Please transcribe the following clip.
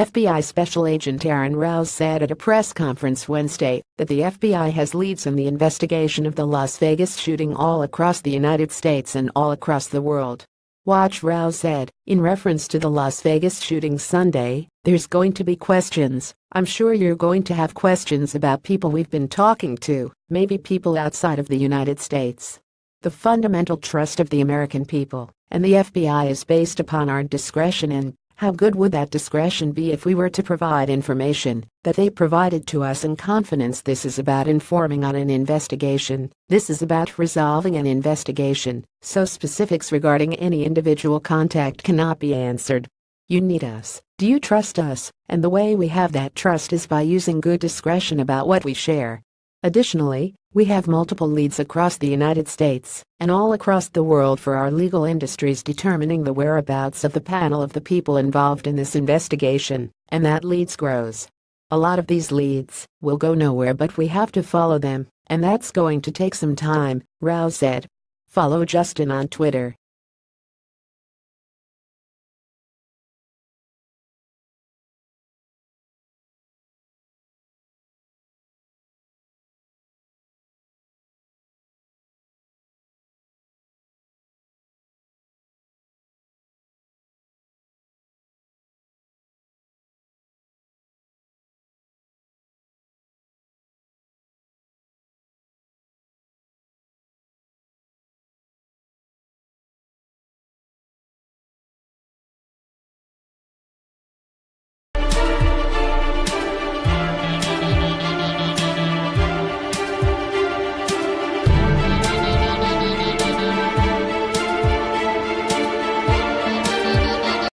FBI Special Agent Aaron Rouse said at a press conference Wednesday that the FBI has leads in the investigation of the Las Vegas shooting all across the United States and all across the world. Watch Rouse said, in reference to the Las Vegas shooting Sunday, there's going to be questions. I'm sure you're going to have questions about people we've been talking to, maybe people outside of the United States. The fundamental trust of the American people and the FBI is based upon our discretion and how good would that discretion be if we were to provide information that they provided to us in confidence? This is about informing on an investigation. This is about resolving an investigation, so specifics regarding any individual contact cannot be answered. You need us. Do you trust us? And the way we have that trust is by using good discretion about what we share. Additionally, we have multiple leads across the United States and all across the world for our legal industries determining the whereabouts of the panel of the people involved in this investigation, and that leads grows. A lot of these leads will go nowhere but we have to follow them, and that's going to take some time, Rao said. Follow Justin on Twitter